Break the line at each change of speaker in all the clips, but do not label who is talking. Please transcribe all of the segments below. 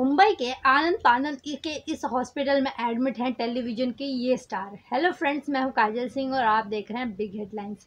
मुंबई के आनंद पानल के इस हॉस्पिटल में एडमिट हैं टेलीविज़न के ये स्टार हेलो फ्रेंड्स मैं हूँ काजल सिंह और आप देख रहे हैं बिग हेडलाइंस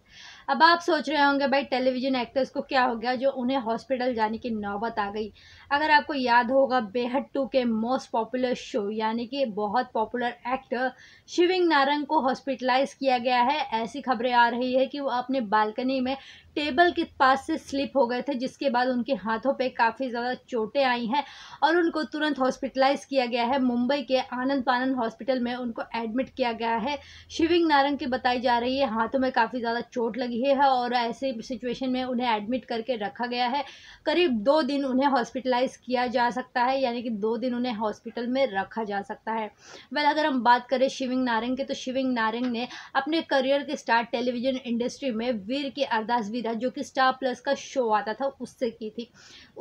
अब आप सोच रहे होंगे भाई टेलीविज़न एक्टर्स को क्या हो गया जो उन्हें हॉस्पिटल जाने की नौबत आ गई अगर आपको याद होगा बेहद टू के मोस्ट पॉपुलर शो यानी कि बहुत पॉपुलर एक्टर शिविंग नारंग को हॉस्पिटलाइज किया गया है ऐसी खबरें आ रही है कि वो अपने बालकनी में टेबल के पास से स्लिप हो गए थे जिसके बाद उनके हाथों पे काफ़ी ज़्यादा चोटें आई हैं और उनको तुरंत हॉस्पिटलाइज किया गया है मुंबई के आनंद पानन हॉस्पिटल में उनको एडमिट किया गया है शिविंग नारंग की बताई जा रही है हाथों में काफ़ी ज़्यादा चोट लगी है और ऐसे सिचुएशन में उन्हें एडमिट करके रखा गया है करीब दो दिन उन्हें हॉस्पिटलाइज किया जा सकता है यानी कि दो दिन उन्हें हॉस्पिटल में रखा जा सकता है वह अगर हम बात करें शिविंग नारंग की तो शिविंग नारंग ने अपने करियर के स्टार्ट टेलीविज़न इंडस्ट्री में वीर की अरदास भी सीरीज जो कि स्टार प्लस का शो आता था उससे की थी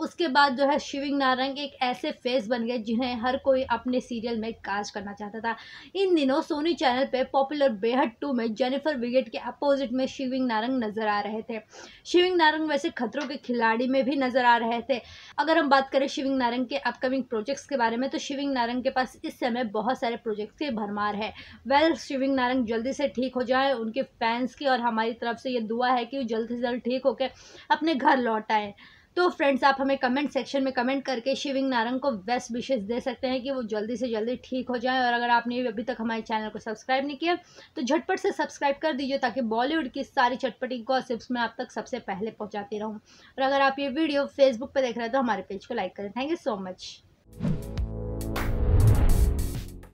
उसके बाद जो है शिविंग नारंग एक ऐसे फेस बन गए जिन्हें हर कोई अपने सीरियल में कास्ट करना चाहता था इन दिनों सोनी चैनल पर पॉपुलर बेहद टू में जेनिफर विगेट के अपोजिट में शिविंग नारंग नजर आ रहे थे शिविंग नारंग वैसे खतरों के खिलाड़ी में भी नजर आ रहे थे अगर हम बात करें शिविंग नारंग के अपकमिंग प्रोजेक्ट्स के बारे में तो शिविंग नारंग के पास इस समय बहुत सारे प्रोजेक्ट्स के भरमार है वेल शिविंग नारंग जल्दी से ठीक हो जाए उनके फैंस की और हमारी तरफ से ये दुआ है कि जल्द से जल्द रिजल्ट ठीक होकर अपने घर लौट आए तो फ्रेंड्स आप हमें कमेंट सेक्शन में कमेंट करके शिविंग नारंग को बेस्ट विशेष दे सकते हैं कि वो जल्दी से जल्दी ठीक हो जाए और अगर आपने अभी तक हमारे चैनल को सब्सक्राइब नहीं किया तो झटपट से सब्सक्राइब कर दीजिए ताकि बॉलीवुड की सारी चटपटी गॉसिप्स मैं आप तक सबसे पहले पहुंचाती रहूँ और अगर आप ये वीडियो फेसबुक पर देख रहे हैं तो हमारे पेज को लाइक करें थैंक यू सो मच